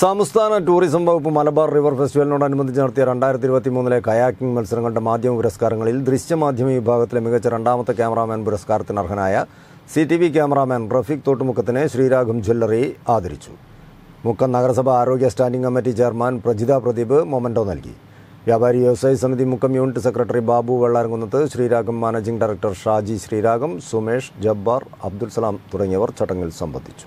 സംസ്ഥാന ടൂറിസം വകുപ്പ് മലബാർ റിവർ ഫെസ്റ്റിവലിനോടനുബന്ധിച്ച് നടത്തിയ രണ്ടായിരത്തി ഇരുപത്തി മൂന്നിലെ കയാക്കിംഗ് മത്സരങ്ങളുടെ മാധ്യമ പുരസ്കാരങ്ങളിൽ ദൃശ്യമാധ്യമ വിഭാഗത്തിലെ മികച്ച രണ്ടാമത്തെ ക്യാമറാമാൻ പുരസ്കാരത്തിന് അർഹനായ C T V cameraman Rafeeq തോട്ടുമുഖത്തിനെ ശ്രീരാഘം ജ്വല്ലറി ആദരിച്ചു മുക്കം നഗരസഭ ആരോഗ്യ standing committee chairman Prajitha Pradeep memento നൽകി വ്യാപാരി വ്യവസായി സമിതി Mukkam unit secretary Babu Vellaramkunnath Sreeragam managing director Shaji Sreeragam Sumesh Jabbar Abdul Salam തുടങ്ങിയവർ ചടങ്ങിൽ സംബന്ധിച്ചു